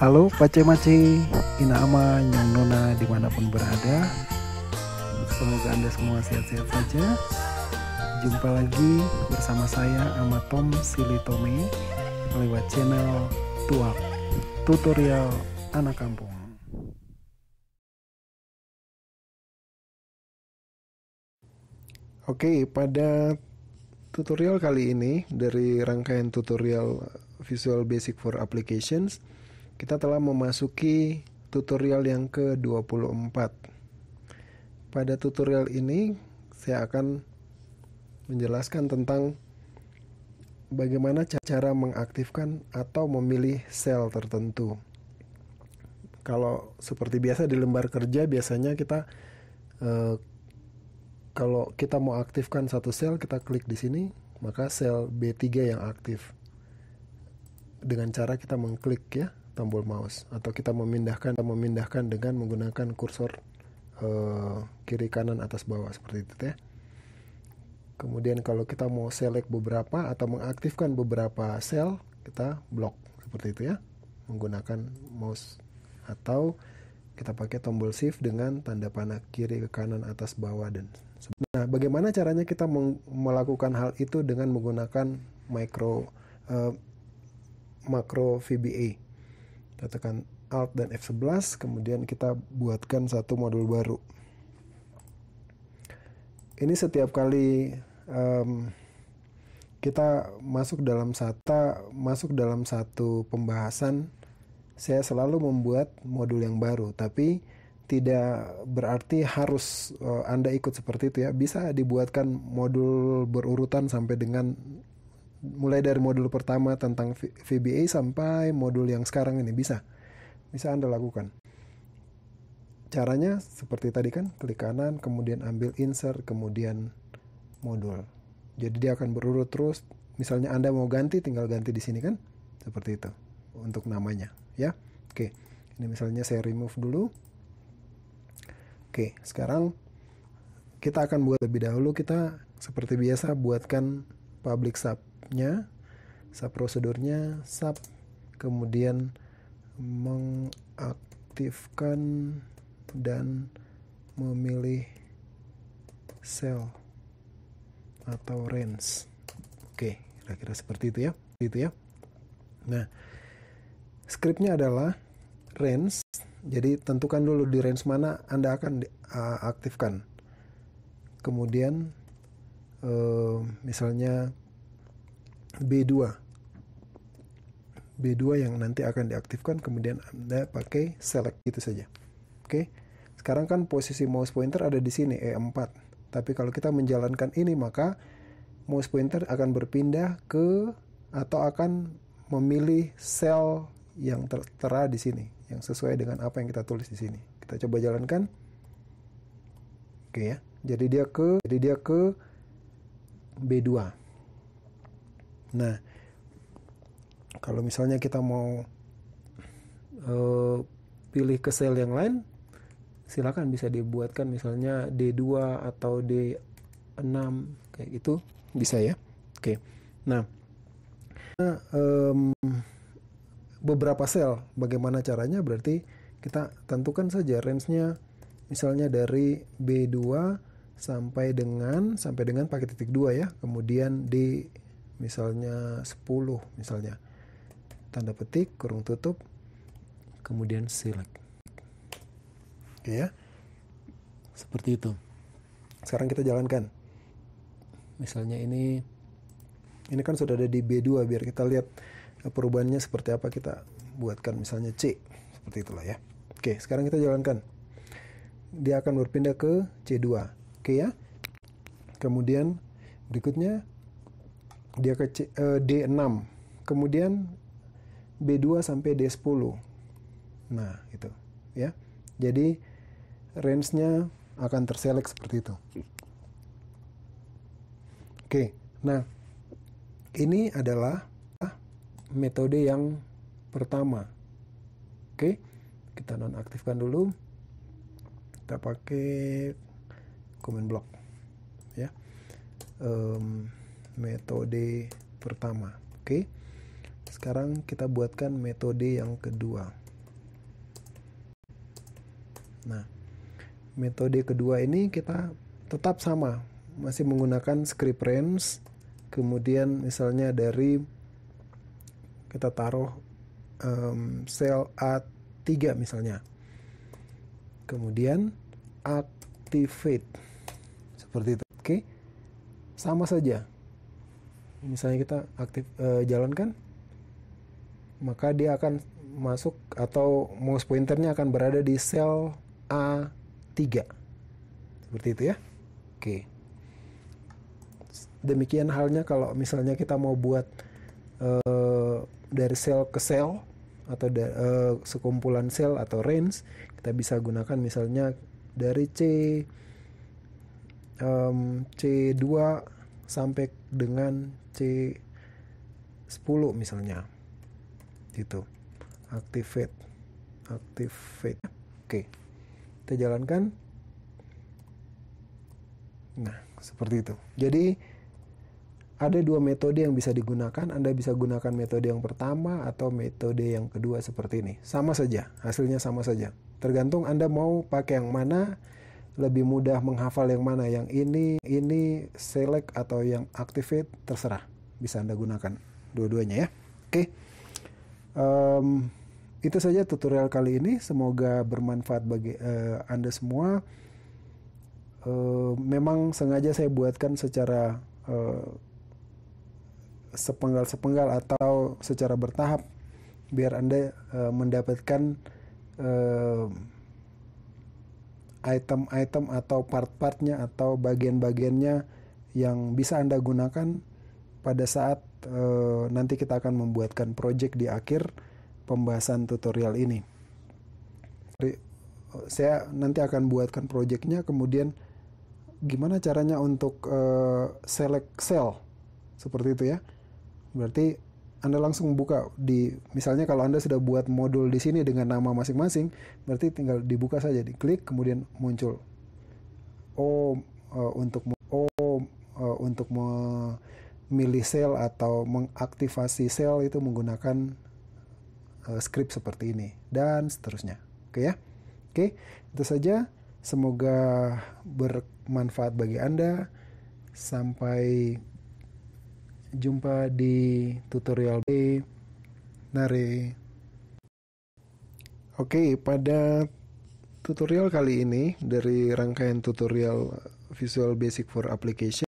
Halo Pace Mace, Inama, Nyong Nona dimanapun berada Semoga Anda semua sehat-sehat saja Jumpa lagi bersama saya Ama Tom Silitome Lewat channel Tuak Tutorial Anak Kampung Oke, pada tutorial kali ini dari rangkaian tutorial Visual Basic for Applications, kita telah memasuki tutorial yang ke-24. Pada tutorial ini saya akan menjelaskan tentang bagaimana cara mengaktifkan atau memilih sel tertentu. Kalau seperti biasa di lembar kerja biasanya kita eh, kalau kita mau aktifkan satu sel kita klik di sini maka sel B3 yang aktif dengan cara kita mengklik ya tombol mouse atau kita memindahkan memindahkan dengan menggunakan kursor uh, kiri kanan atas bawah seperti itu ya. Kemudian kalau kita mau select beberapa atau mengaktifkan beberapa sel, kita blok seperti itu ya menggunakan mouse atau kita pakai tombol shift dengan tanda panah kiri ke kanan atas bawah dan nah bagaimana caranya kita melakukan hal itu dengan menggunakan micro uh, eh, makro VBA kita tekan Alt dan F11 kemudian kita buatkan satu modul baru ini setiap kali um, kita masuk dalam sata masuk dalam satu pembahasan saya selalu membuat modul yang baru tapi tidak berarti harus uh, Anda ikut seperti itu ya bisa dibuatkan modul berurutan sampai dengan mulai dari modul pertama tentang VBA sampai modul yang sekarang ini bisa bisa anda lakukan caranya seperti tadi kan klik kanan kemudian ambil insert kemudian modul jadi dia akan berurut terus misalnya anda mau ganti tinggal ganti di sini kan seperti itu untuk namanya ya oke ini misalnya saya remove dulu oke sekarang kita akan buat lebih dahulu kita seperti biasa buatkan public sub subnya sub prosedurnya sub kemudian mengaktifkan dan memilih cell atau range oke kira-kira seperti itu ya itu ya nah scriptnya adalah range jadi tentukan dulu di range mana anda akan aktifkan kemudian eh, misalnya B2 B2 yang nanti akan diaktifkan kemudian Anda pakai select itu saja oke sekarang kan posisi mouse pointer ada di sini E4 tapi kalau kita menjalankan ini maka mouse pointer akan berpindah ke atau akan memilih sel yang tertera di sini yang sesuai dengan apa yang kita tulis di sini kita coba jalankan oke ya jadi dia ke jadi dia ke B2 Nah, kalau misalnya kita mau uh, pilih ke sel yang lain, silakan bisa dibuatkan misalnya D2 atau D6 kayak gitu bisa ya. Oke. Okay. Nah, um, beberapa sel, bagaimana caranya? Berarti kita tentukan saja range-nya misalnya dari B2 sampai dengan sampai dengan pakai titik 2 ya, kemudian D misalnya 10 misalnya tanda petik kurung tutup kemudian select ya seperti itu sekarang kita jalankan misalnya ini ini kan sudah ada di B2 biar kita lihat eh, perubahannya seperti apa kita buatkan misalnya C seperti itulah ya oke sekarang kita jalankan dia akan berpindah ke C2 oke ya kemudian berikutnya dia ke C, uh, D6 kemudian B2 sampai D10 nah gitu ya jadi range-nya akan terselek seperti itu oke nah ini adalah metode yang pertama oke kita nonaktifkan dulu kita pakai comment block ya um, metode pertama. Oke. Sekarang kita buatkan metode yang kedua. Nah, metode kedua ini kita tetap sama, masih menggunakan script range. Kemudian misalnya dari kita taruh um, sel A3 misalnya. Kemudian activate seperti itu. Oke. Sama saja misalnya kita aktif uh, eh, jalankan maka dia akan masuk atau mouse pointernya akan berada di sel A3 seperti itu ya oke demikian halnya kalau misalnya kita mau buat uh, dari sel ke sel atau da, uh, sekumpulan sel atau range kita bisa gunakan misalnya dari C C2 sampai dengan C10 misalnya gitu activate activate oke kita jalankan nah seperti itu jadi ada dua metode yang bisa digunakan. Anda bisa gunakan metode yang pertama atau metode yang kedua seperti ini. Sama saja, hasilnya sama saja. Tergantung Anda mau pakai yang mana, lebih mudah menghafal yang mana yang ini ini select atau yang activate terserah bisa anda gunakan dua-duanya ya oke okay. um, itu saja tutorial kali ini semoga bermanfaat bagi uh, anda semua uh, memang sengaja saya buatkan secara sepenggal eh, sepenggal-sepenggal atau secara bertahap biar anda uh, mendapatkan uh, item-item atau part-partnya atau bagian-bagiannya yang bisa Anda gunakan pada saat e, nanti kita akan membuatkan project di akhir pembahasan tutorial ini. Eh, saya nanti akan buatkan projectnya, kemudian gimana caranya untuk e, select cell seperti itu ya. Berarti anda langsung buka di misalnya kalau Anda sudah buat modul di sini dengan nama masing-masing, berarti tinggal dibuka saja, diklik kemudian muncul. Oh, uh, untuk oh uh, untuk memilih sel atau mengaktifasi sel itu menggunakan uh, script seperti ini dan seterusnya. Oke okay, ya. Oke, okay, itu saja. Semoga bermanfaat bagi Anda. Sampai jumpa di tutorial B. Nare. Oke, pada tutorial kali ini dari rangkaian tutorial Visual Basic for Application